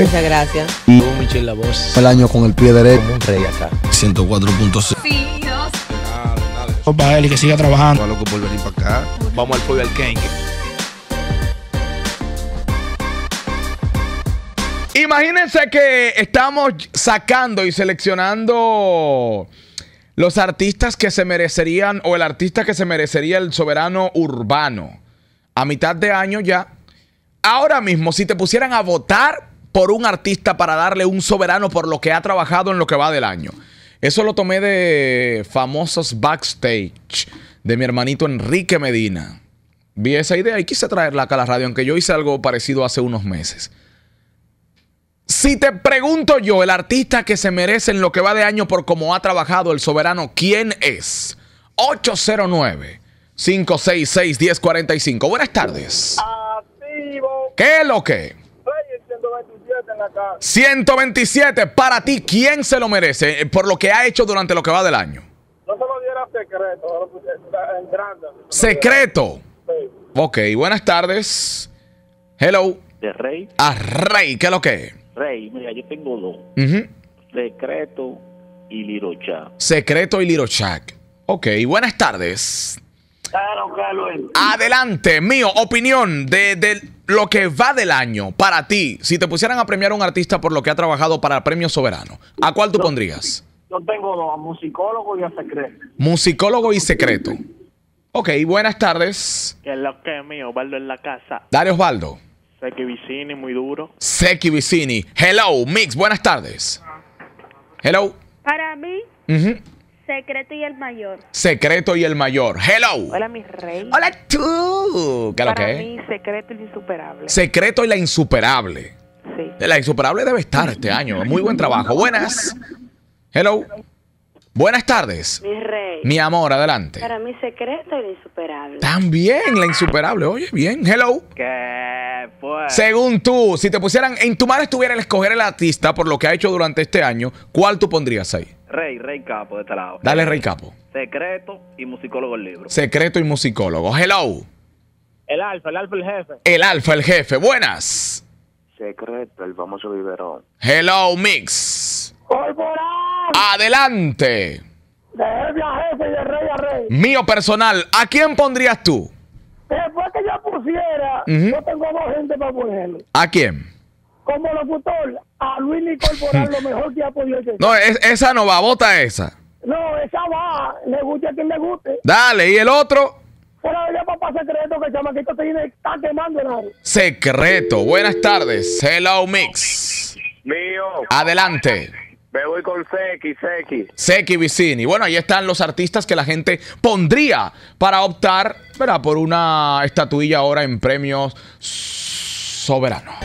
Muchas gracias. la voz. El año con el pie derecho. Opa, Eli, que siga trabajando. Vamos al pueblo al Imagínense que estamos sacando y seleccionando los artistas que se merecerían o el artista que se merecería el soberano urbano. A mitad de año ya. Ahora mismo, si te pusieran a votar por un artista para darle un soberano por lo que ha trabajado en lo que va del año. Eso lo tomé de famosos backstage de mi hermanito Enrique Medina. Vi esa idea y quise traerla acá a la radio, aunque yo hice algo parecido hace unos meses. Si te pregunto yo, el artista que se merece en lo que va de año por cómo ha trabajado el soberano, ¿quién es? 809-566-1045. Buenas tardes. ¿Qué es lo que? 127 para ti, ¿quién se lo merece eh, por lo que ha hecho durante lo que va del año? No se lo diera secreto, en grande. ¿Secreto? Ok, buenas tardes. Hello. De Rey. A Rey, ¿qué es lo que es? Rey, mira, yo tengo dos. Secreto y Lirochak. Secreto y Lirochak. Ok, buenas tardes. Adelante, mío, opinión de, lo que va del año para ti. Si te pusieran a premiar a un artista por lo que ha trabajado para el Premio Soberano, ¿a cuál tú pondrías? Yo tengo dos, a musicólogo y a secreto. Musicólogo y secreto. Ok, buenas tardes. ¿Qué es lo que es mío? Osvaldo en la casa. Dario Osvaldo. Seki Vicini, muy duro. Seki Vicini. Hello, Mix, buenas tardes. Hello. Para mí, Secreto y el mayor. Secreto y el mayor. Hello. Hola, mi rey. Hola, tú. ¿Qué Para lo que mí, secreto y la insuperable. Secreto y la insuperable. Sí. La insuperable debe estar este año. Muy buen trabajo. Buenas. Hello. Buenas tardes. Mi rey. Mi amor, adelante. Para mí, secreto y la insuperable. También la insuperable. Oye, bien. Hello. ¿Qué? Según tú, si te pusieran en tu mano estuviera el escoger el artista por lo que ha hecho durante este año, ¿cuál tú pondrías ahí? Rey, Rey Capo de este lado. Dale Rey Capo. Secreto y musicólogo el libro. Secreto y musicólogo. Hello. El alfa, el alfa el jefe. El alfa el jefe. Buenas. Secreto, el famoso biberón. Hello, Mix. Adelante. De jefe a jefe y de rey a rey. Mío personal, ¿a quién pondrías tú? yo tengo dos gente para ponerlo. ¿A quién? Como locutor, a Luis Corporal lo mejor que ha podido hacer No, esa no va, bota esa. No, esa va, le guste a quien le guste. Dale, ¿y el otro? Fuera de papá secreto que el chamaquito viene está quemando el aro Secreto, buenas tardes, Hello Mix. Mío. Adelante. Me voy con Seki, Seki. Seki Vicini. Bueno, ahí están los artistas que la gente pondría para optar ¿verdad? por una estatuilla ahora en premios soberanos.